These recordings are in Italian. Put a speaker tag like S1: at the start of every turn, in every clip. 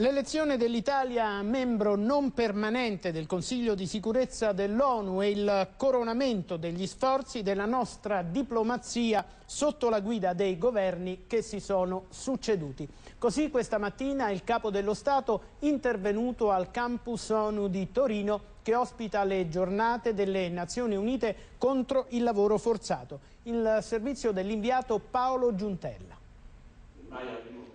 S1: L'elezione dell'Italia membro non permanente del Consiglio di sicurezza dell'ONU e il coronamento degli sforzi della nostra diplomazia sotto la guida dei governi che si sono succeduti. Così questa mattina il Capo dello Stato intervenuto al campus ONU di Torino che ospita le giornate delle Nazioni Unite contro il lavoro forzato. Il servizio dell'inviato Paolo Giuntella.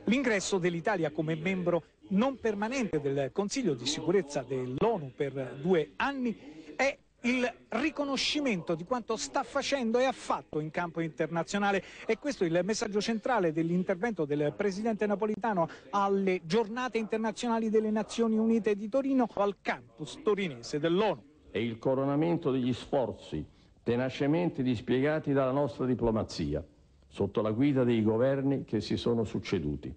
S2: L'ingresso dell'Italia come membro non permanente del Consiglio di sicurezza dell'ONU per due anni è il riconoscimento di quanto sta facendo e ha fatto in campo internazionale e questo è il messaggio centrale dell'intervento del Presidente Napolitano alle
S3: giornate internazionali delle Nazioni Unite di Torino al campus torinese dell'ONU. È il coronamento degli sforzi tenacemente dispiegati dalla nostra diplomazia sotto la guida dei governi che si sono succeduti.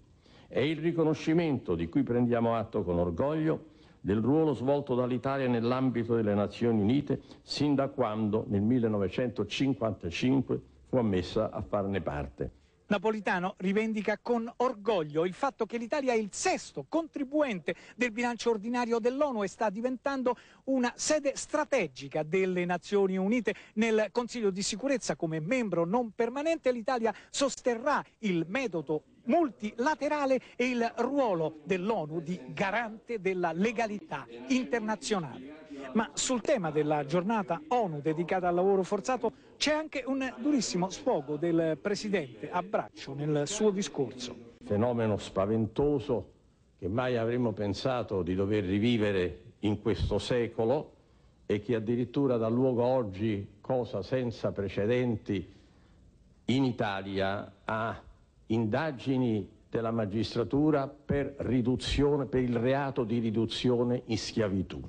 S3: È il riconoscimento, di cui prendiamo atto con orgoglio, del ruolo svolto dall'Italia nell'ambito delle Nazioni Unite sin da quando nel 1955 fu ammessa a farne parte.
S2: Napolitano rivendica con orgoglio il fatto che l'Italia è il sesto contribuente del bilancio ordinario dell'ONU e sta diventando una sede strategica delle Nazioni Unite. Nel Consiglio di sicurezza come membro non permanente l'Italia sosterrà il metodo multilaterale e il ruolo dell'ONU di garante della legalità internazionale. Ma sul tema della giornata ONU dedicata al lavoro forzato c'è anche un durissimo sfogo
S3: del Presidente a braccio nel suo discorso. Fenomeno spaventoso che mai avremmo pensato di dover rivivere in questo secolo e che addirittura dà luogo oggi, cosa senza precedenti, in Italia a indagini della magistratura per, riduzione, per il reato di riduzione in schiavitù.